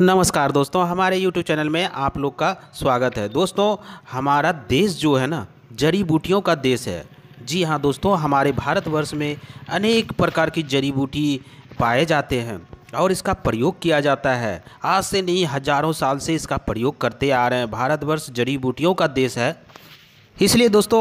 नमस्कार दोस्तों हमारे YouTube चैनल में आप लोग का स्वागत है दोस्तों हमारा देश जो है ना जड़ी बूटियों का देश है जी हाँ दोस्तों हमारे भारतवर्ष में अनेक प्रकार की जड़ी बूटी पाए जाते हैं और इसका प्रयोग किया जाता है आज से नहीं हजारों साल से इसका प्रयोग करते आ रहे हैं भारतवर्ष जड़ी बूटियों का देश है इसलिए दोस्तों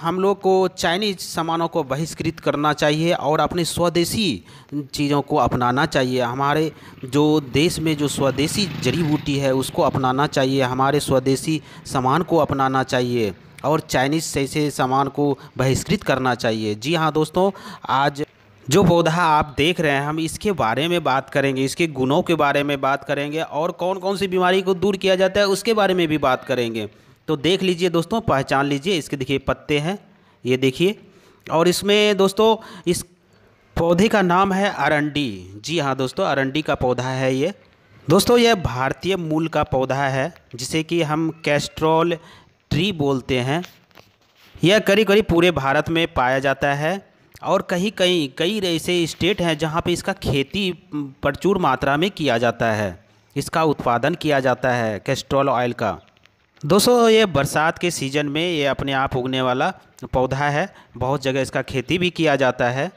हम लोग को चाइनीज सामानों को बहिष्कृत करना चाहिए और अपने स्वदेशी चीज़ों को अपनाना चाहिए हमारे जो देश में जो स्वदेशी जड़ी बूटी है उसको अपनाना चाहिए हमारे स्वदेशी सामान को अपनाना चाहिए और चाइनीज़ जैसे सामान को बहिष्कृत करना चाहिए जी हाँ दोस्तों आज जो पौधा आप देख रहे हैं हम इसके बारे में बात करेंगे इसके गुणों के बारे में बात करेंगे और कौन कौन सी बीमारी को दूर किया जाता है उसके बारे में भी बात करेंगे तो देख लीजिए दोस्तों पहचान लीजिए इसके देखिए पत्ते हैं ये देखिए और इसमें दोस्तों इस पौधे का नाम है अरंडी जी हाँ दोस्तों अरंडी का पौधा है ये दोस्तों यह भारतीय मूल का पौधा है जिसे कि हम कैस्ट्रोल ट्री बोलते हैं यह करीब करीब पूरे भारत में पाया जाता है और कहीं कहीं कई ऐसे स्टेट हैं जहाँ पे इसका खेती प्रचुर मात्रा में किया जाता है इसका उत्पादन किया जाता है कैस्ट्रोल ऑयल का दोस्तों ये बरसात के सीज़न में ये अपने आप उगने वाला पौधा है बहुत जगह इसका खेती भी किया जाता है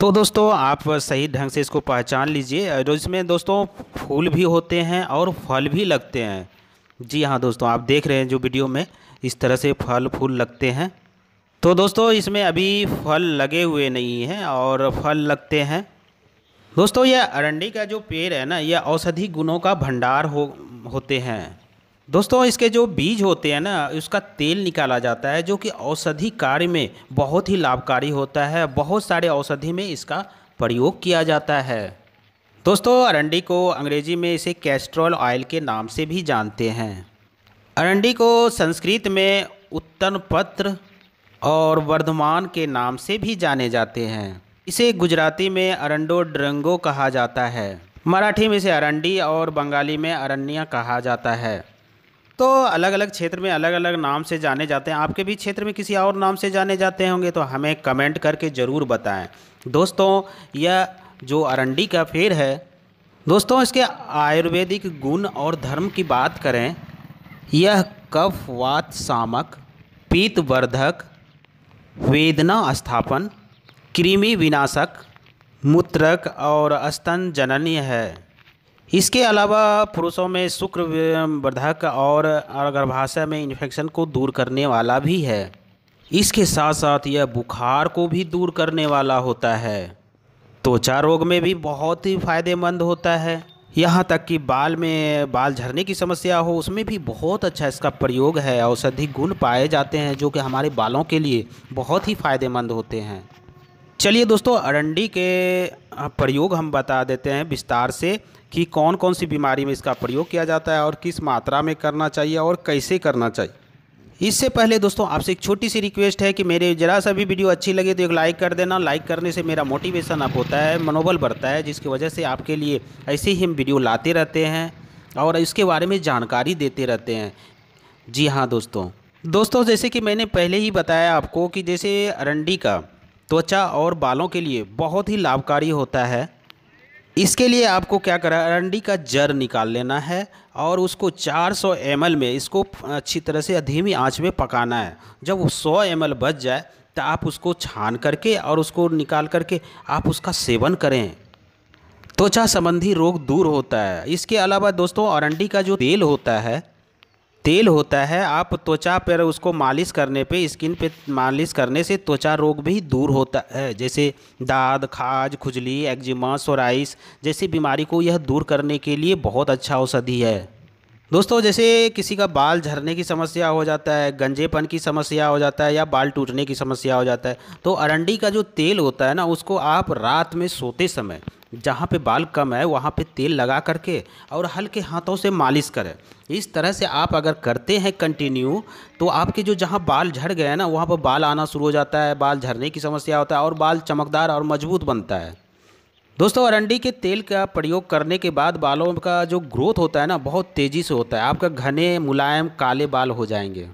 तो दोस्तों आप सही ढंग से इसको पहचान लीजिए इसमें दोस्तों फूल भी होते हैं और फल भी लगते हैं जी हाँ दोस्तों आप देख रहे हैं जो वीडियो में इस तरह से फल फूल लगते हैं तो दोस्तों इसमें अभी फल लगे हुए नहीं हैं और फल लगते हैं दोस्तों यह अरंडी का जो पेड़ है ना यह औषधि गुणों का भंडार हो होते हैं दोस्तों इसके जो बीज होते हैं ना उसका तेल निकाला जाता है जो कि औषधि कार्य में बहुत ही लाभकारी होता है बहुत सारे औषधि में इसका प्रयोग किया जाता है दोस्तों अरंडी को अंग्रेजी में इसे कैस्ट्रोल ऑयल के नाम से भी जानते हैं अरंडी को संस्कृत में उत्तन पत्र और वर्धमान के नाम से भी जाने जाते हैं इसे गुजराती में अरंडो ड्रंगो कहा जाता है मराठी में इसे अरंडी और बंगाली में अरण्य कहा जाता है तो अलग अलग क्षेत्र में अलग अलग नाम से जाने जाते हैं आपके भी क्षेत्र में किसी और नाम से जाने जाते होंगे तो हमें कमेंट करके ज़रूर बताएं दोस्तों यह जो अरंडी का पेड़ है दोस्तों इसके आयुर्वेदिक गुण और धर्म की बात करें यह कफ वात सामक पीतवर्धक वेदना स्थापन कृमि विनाशक मूत्रक और स्तन जननीय है इसके अलावा पुरुषों में शुक्र वर्धक और गर्भाशय में इन्फेक्शन को दूर करने वाला भी है इसके साथ साथ यह बुखार को भी दूर करने वाला होता है त्वचा रोग में भी बहुत ही फायदेमंद होता है यहाँ तक कि बाल में बाल झड़ने की समस्या हो उसमें भी बहुत अच्छा इसका प्रयोग है औषधि गुण पाए जाते हैं जो कि हमारे बालों के लिए बहुत ही फायदेमंद होते हैं चलिए दोस्तों अरंडी के प्रयोग हम बता देते हैं विस्तार से कि कौन कौन सी बीमारी में इसका प्रयोग किया जाता है और किस मात्रा में करना चाहिए और कैसे करना चाहिए इससे पहले दोस्तों आपसे एक छोटी सी रिक्वेस्ट है कि मेरे ज़रा सा भी वीडियो अच्छी लगे तो एक लाइक कर देना लाइक करने से मेरा मोटिवेशन अप होता है मनोबल बढ़ता है जिसकी वजह से आपके लिए ऐसे ही हम वीडियो लाते रहते हैं और इसके बारे में जानकारी देते रहते हैं जी हाँ दोस्तों दोस्तों जैसे कि मैंने पहले ही बताया आपको कि जैसे अरंडी का त्वचा और बालों के लिए बहुत ही लाभकारी होता है इसके लिए आपको क्या करा अरंडी का जर निकाल लेना है और उसको 400 सौ में इसको अच्छी तरह से धीमी आंच में पकाना है जब वो सौ एम बच जाए तो आप उसको छान करके और उसको निकाल करके आप उसका सेवन करें त्वचा संबंधी रोग दूर होता है इसके अलावा दोस्तों अरंडी का जो तेल होता है तेल होता है आप त्वचा पर उसको मालिश करने पे स्किन पे मालिश करने से त्वचा रोग भी दूर होता है जैसे दाद खाज खुजली एक्जिमा सोराइस जैसी बीमारी को यह दूर करने के लिए बहुत अच्छा औषधि है दोस्तों जैसे किसी का बाल झरने की समस्या हो जाता है गंजेपन की समस्या हो जाता है या बाल टूटने की समस्या हो जाता है तो अरंडी का जो तेल होता है ना उसको आप रात में सोते समय जहाँ पे बाल कम है वहाँ पे तेल लगा करके और हल्के हाथों से मालिश करें इस तरह से आप अगर करते हैं कंटिन्यू तो आपके जो जहाँ बाल झड़ गए हैं ना वहाँ पर बाल आना शुरू हो जाता है बाल झड़ने की समस्या होता है और बाल चमकदार और मजबूत बनता है दोस्तों अरंडी के तेल का प्रयोग करने के बाद बालों का जो ग्रोथ होता है ना बहुत तेज़ी से होता है आपका घने मुलायम काले बाल हो जाएंगे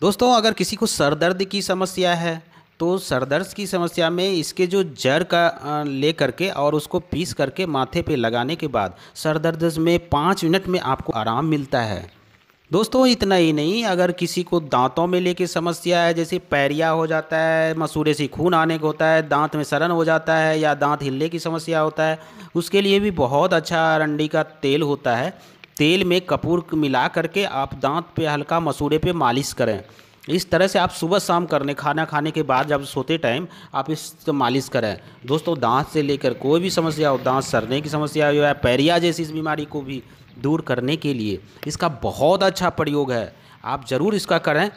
दोस्तों अगर किसी को सर दर्द की समस्या है तो सरदर्द की समस्या में इसके जो जड़ का ले करके और उसको पीस करके माथे पे लगाने के बाद सरदर्द में पाँच मिनट में आपको आराम मिलता है दोस्तों इतना ही नहीं अगर किसी को दांतों में लेके समस्या है जैसे पैरिया हो जाता है मसूरे से खून आने को होता है दांत में सड़न हो जाता है या दांत हिलने की समस्या होता है उसके लिए भी बहुत अच्छा अरंडी का तेल होता है तेल में कपूर मिला करके आप दांत पे हल्का मसूरे पे मालिश करें इस तरह से आप सुबह शाम करने खाना खाने के बाद जब सोते टाइम आप इस तो मालिश करें दोस्तों दांत से लेकर कोई भी समस्या हो दांत सरने की समस्या हो या पैरिया जैसी इस बीमारी को भी दूर करने के लिए इसका बहुत अच्छा प्रयोग है आप ज़रूर इसका करें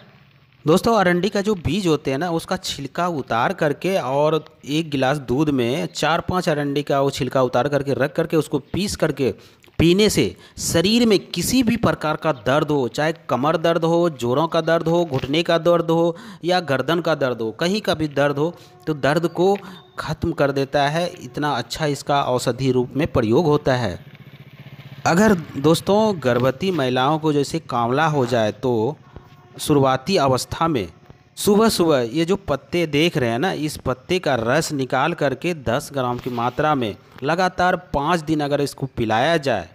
दोस्तों अरंडी का जो बीज होते हैं ना उसका छिलका उतार करके और एक गिलास दूध में चार पांच अरंडी का वो छिलका उतार करके रख करके उसको पीस करके पीने से शरीर में किसी भी प्रकार का दर्द हो चाहे कमर दर्द हो जोड़ों का दर्द हो घुटने का दर्द हो या गर्दन का दर्द हो कहीं का भी दर्द हो तो दर्द को ख़त्म कर देता है इतना अच्छा इसका औषधि रूप में प्रयोग होता है अगर दोस्तों गर्भवती महिलाओं को जैसे कांवला हो जाए तो शुरुआती अवस्था में सुबह सुबह ये जो पत्ते देख रहे हैं ना इस पत्ते का रस निकाल करके 10 ग्राम की मात्रा में लगातार पाँच दिन अगर इसको पिलाया जाए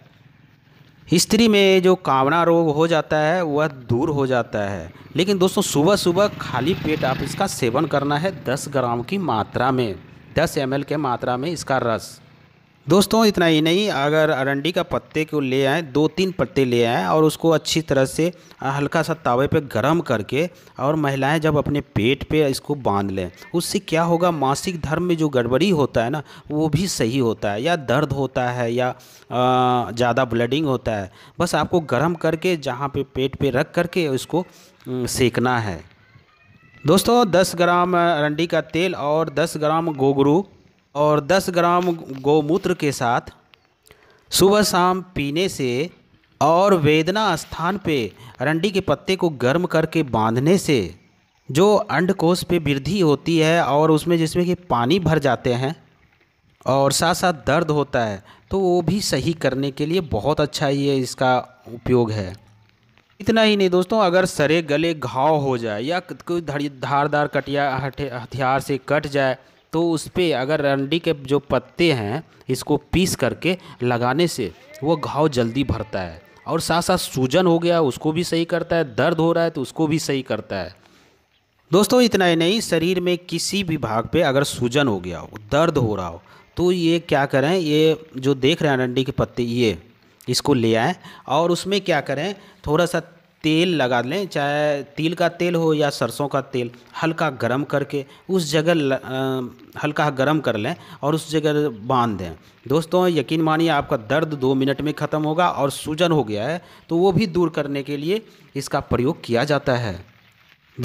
स्त्री में जो कामना रोग हो जाता है वह दूर हो जाता है लेकिन दोस्तों सुबह सुबह खाली पेट आप इसका सेवन करना है 10 ग्राम की मात्रा में 10 एम के मात्रा में इसका रस दोस्तों इतना ही नहीं अगर अरंडी का पत्ते को ले आएँ दो तीन पत्ते ले आएँ और उसको अच्छी तरह से हल्का सा तावे पे गर्म करके और महिलाएं जब अपने पेट पे इसको बांध लें उससे क्या होगा मासिक धर्म में जो गड़बड़ी होता है ना वो भी सही होता है या दर्द होता है या ज़्यादा ब्लडिंग होता है बस आपको गर्म करके जहाँ पे पेट पे रख करके उसको सेकना है दोस्तों 10 ग्राम अरंडी का तेल और 10 ग्राम गोगरू और 10 ग्राम गौमूत्र के साथ सुबह शाम पीने से और वेदना स्थान पे अरंडी के पत्ते को गर्म करके बांधने से जो अंडकोश पे वृद्धि होती है और उसमें जिसमें कि पानी भर जाते हैं और साथ साथ दर्द होता है तो वो भी सही करने के लिए बहुत अच्छा ये इसका उपयोग है इतना ही नहीं दोस्तों अगर सरे गले घाव हो जाए या कोई धारदार कटिया हथियार से कट जाए तो उस पर अगर अंडी के जो पत्ते हैं इसको पीस करके लगाने से वो घाव जल्दी भरता है और साथ साथ सूजन हो गया उसको भी सही करता है दर्द हो रहा है तो उसको भी सही करता है दोस्तों इतना ही नहीं शरीर में किसी भी भाग पे अगर सूजन हो गया हो दर्द हो रहा हो तो ये क्या करें ये जो देख रहे हैं अंडी के पत्ते ये इसको ले आएँ और उसमें क्या करें थोड़ा सा तेल लगा लें चाहे तिल का तेल हो या सरसों का तेल हल्का गर्म करके उस जगह आ, हल्का गर्म कर लें और उस जगह बांध दें दोस्तों यकीन मानिए आपका दर्द दो मिनट में ख़त्म होगा और सूजन हो गया है तो वो भी दूर करने के लिए इसका प्रयोग किया जाता है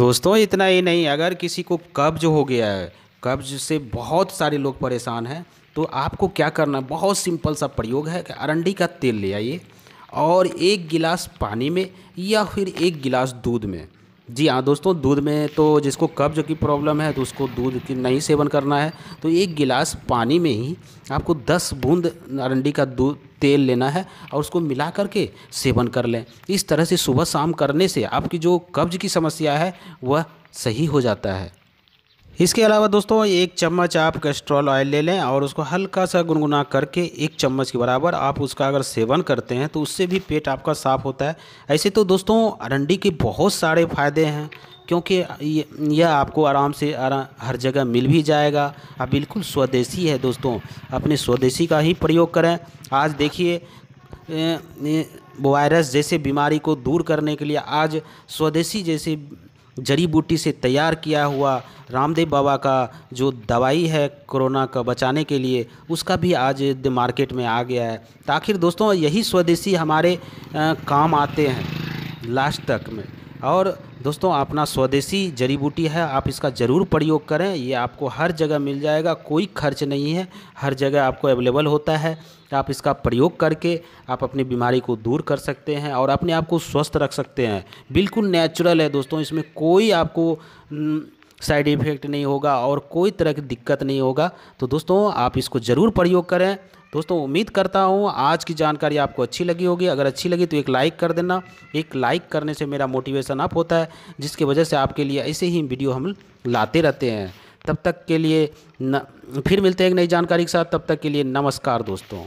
दोस्तों इतना ही नहीं अगर किसी को कब्ज हो गया है कब्ज से बहुत सारे लोग परेशान हैं तो आपको क्या करना बहुत सिंपल सा प्रयोग है कि अरंडी का तेल ले आइए और एक गिलास पानी में या फिर एक गिलास दूध में जी हाँ दोस्तों दूध में तो जिसको कब्ज की प्रॉब्लम है तो उसको दूध की नहीं सेवन करना है तो एक गिलास पानी में ही आपको दस बूंद अरंडी का दूध तेल लेना है और उसको मिला करके सेवन कर लें इस तरह से सुबह शाम करने से आपकी जो कब्ज की समस्या है वह सही हो जाता है इसके अलावा दोस्तों एक चम्मच आप कैस्ट्रॉल ऑयल ले लें और उसको हल्का सा गुनगुना करके एक चम्मच के बराबर आप उसका अगर सेवन करते हैं तो उससे भी पेट आपका साफ होता है ऐसे तो दोस्तों अरंडी के बहुत सारे फ़ायदे हैं क्योंकि यह आपको आराम से आराम हर जगह मिल भी जाएगा आप बिल्कुल स्वदेशी है दोस्तों अपने स्वदेशी का ही प्रयोग करें आज देखिए वायरस जैसे बीमारी को दूर करने के लिए आज स्वदेशी जैसे जड़ी बूटी से तैयार किया हुआ रामदेव बाबा का जो दवाई है कोरोना का बचाने के लिए उसका भी आज मार्केट में आ गया है तो आखिर दोस्तों यही स्वदेशी हमारे आ, काम आते हैं लास्ट तक में और दोस्तों अपना स्वदेशी जड़ी बूटी है आप इसका ज़रूर प्रयोग करें ये आपको हर जगह मिल जाएगा कोई खर्च नहीं है हर जगह आपको अवेलेबल होता है आप इसका प्रयोग करके आप अपनी बीमारी को दूर कर सकते हैं और अपने आप को स्वस्थ रख सकते हैं बिल्कुल नेचुरल है दोस्तों इसमें कोई आपको साइड इफ़ेक्ट नहीं होगा और कोई तरह की दिक्कत नहीं होगा तो दोस्तों आप इसको ज़रूर प्रयोग करें दोस्तों उम्मीद करता हूँ आज की जानकारी आपको अच्छी लगी होगी अगर अच्छी लगी तो एक लाइक कर देना एक लाइक करने से मेरा मोटिवेशन अप होता है जिसकी वजह से आपके लिए ऐसे ही वीडियो हम लाते रहते हैं तब तक के लिए न फिर मिलते हैं एक नई जानकारी के साथ तब तक के लिए नमस्कार दोस्तों